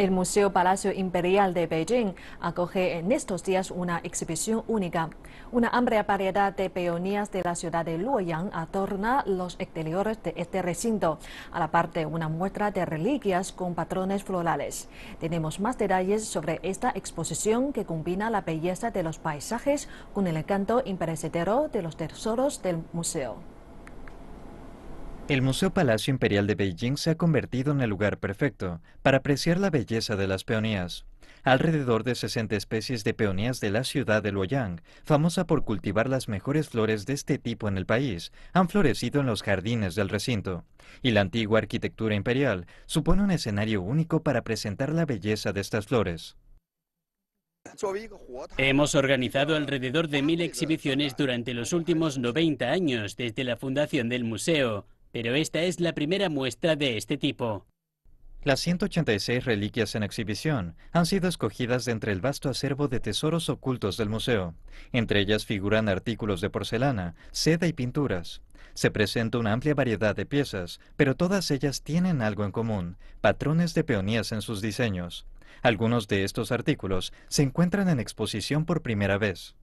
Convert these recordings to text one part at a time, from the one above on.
El Museo Palacio Imperial de Beijing acoge en estos días una exhibición única. Una amplia variedad de peonías de la ciudad de Luoyang adorna los exteriores de este recinto, a la parte una muestra de reliquias con patrones florales. Tenemos más detalles sobre esta exposición que combina la belleza de los paisajes con el encanto imperecedero de los tesoros del museo. El Museo Palacio Imperial de Beijing se ha convertido en el lugar perfecto para apreciar la belleza de las peonías. Alrededor de 60 especies de peonías de la ciudad de Luoyang, famosa por cultivar las mejores flores de este tipo en el país, han florecido en los jardines del recinto. Y la antigua arquitectura imperial supone un escenario único para presentar la belleza de estas flores. Hemos organizado alrededor de mil exhibiciones durante los últimos 90 años desde la fundación del museo pero esta es la primera muestra de este tipo. Las 186 reliquias en exhibición han sido escogidas de entre el vasto acervo de tesoros ocultos del museo. Entre ellas figuran artículos de porcelana, seda y pinturas. Se presenta una amplia variedad de piezas, pero todas ellas tienen algo en común, patrones de peonías en sus diseños. Algunos de estos artículos se encuentran en exposición por primera vez.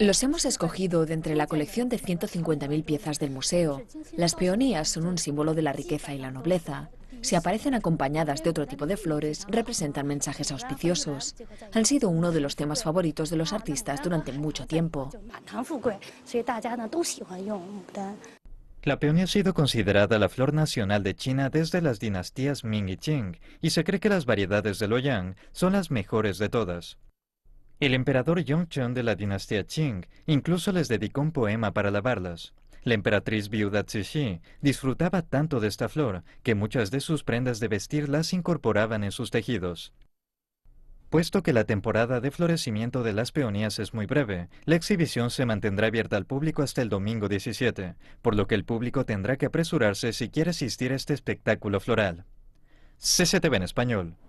Los hemos escogido de entre la colección de 150.000 piezas del museo. Las peonías son un símbolo de la riqueza y la nobleza. Si aparecen acompañadas de otro tipo de flores, representan mensajes auspiciosos. Han sido uno de los temas favoritos de los artistas durante mucho tiempo. La peonía ha sido considerada la flor nacional de China desde las dinastías Ming y Qing, y se cree que las variedades de Loyang son las mejores de todas. El emperador Yongzheng de la dinastía Qing incluso les dedicó un poema para lavarlas. La emperatriz viuda Cixi disfrutaba tanto de esta flor que muchas de sus prendas de vestir las incorporaban en sus tejidos. Puesto que la temporada de florecimiento de las peonías es muy breve, la exhibición se mantendrá abierta al público hasta el domingo 17, por lo que el público tendrá que apresurarse si quiere asistir a este espectáculo floral. CCTV en español.